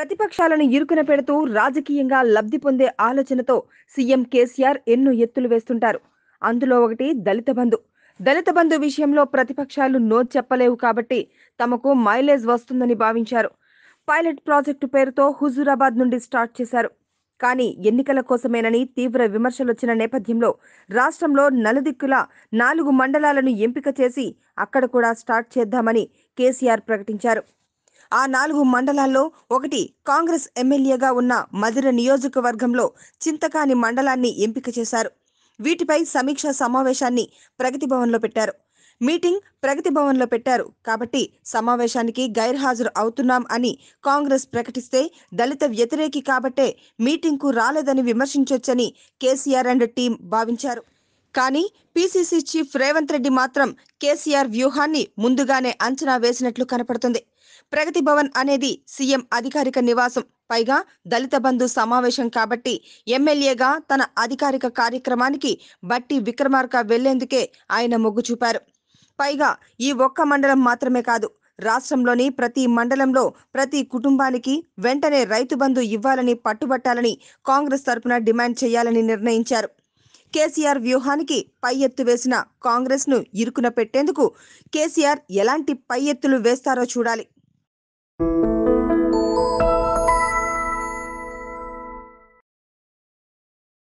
ప్రతిపక్షాలను ఇరుకున పెడుతూ రాజకీయంగా లబ్ధి పొందే ఆలోచనతో సీఎం కేసీఆర్ ఎన్నో ఎత్తులు వేస్తుంటారు అందులో ఒకటి దళిత బంధు దళిత బంధు విషయంలో ప్రతిపక్షాలు నో చెప్పలేవు కాబట్టి తమకు మైలేజ్ వస్తుందని భావించారు పైలట్ ప్రాజెక్టు పేరుతో హుజూరాబాద్ నుండి స్టార్ట్ చేశారు కానీ ఎన్నికల కోసమేనని తీవ్ర విమర్శలు వచ్చిన నేపథ్యంలో రాష్ట్రంలో నలుదిక్కుల నాలుగు మండలాలను ఎంపిక చేసి అక్కడ కూడా స్టార్ట్ చేద్దామని కేసీఆర్ ప్రకటించారు ఆ నాలుగు మండలాల్లో ఒకటి కాంగ్రెస్ ఎమ్మెల్యేగా ఉన్న మధుర నియోజకవర్గంలో చింతకాని మండలాన్ని ఎంపిక చేశారు వీటిపై సమీక్షా సమావేశాన్ని ప్రగతి భవన్లో పెట్టారు మీటింగ్ ప్రగతి భవన్లో పెట్టారు కాబట్టి సమావేశానికి గైర్హాజరు అవుతున్నాం అని కాంగ్రెస్ ప్రకటిస్తే దళిత వ్యతిరేకి కాబట్టే మీటింగ్కు రాలేదని విమర్శించొచ్చని కేసీఆర్ అండ్ టీం భావించారు కానీ పీసీసీ చీఫ్ రేవంత్ రెడ్డి మాత్రం కేసీఆర్ వ్యూహాన్ని ముందుగానే అంచనా వేసినట్లు కనపడుతుంది ప్రగతి భవన్ అనేది సీఎం అధికారిక నివాసం పైగా దళిత బంధు సమావేశం కాబట్టి ఎమ్మెల్యేగా తన అధికారిక కార్యక్రమానికి బట్టి విక్రమార్క వెళ్లేందుకే ఆయన మొగ్గు చూపారు పైగా ఈ ఒక్క మండలం మాత్రమే కాదు రాష్ట్రంలోని ప్రతి మండలంలో ప్రతి కుటుంబానికి వెంటనే రైతు బంధు ఇవ్వాలని పట్టుబట్టాలని కాంగ్రెస్ తరపున డిమాండ్ చేయాలని నిర్ణయించారు కేసీఆర్ వ్యూహానికి పై ఎత్తు వేసిన కాంగ్రెస్ ను ఇరుకున పెట్టేందుకు కేసీఆర్ ఎలాంటి పై ఎత్తులు వేస్తారో చూడాలి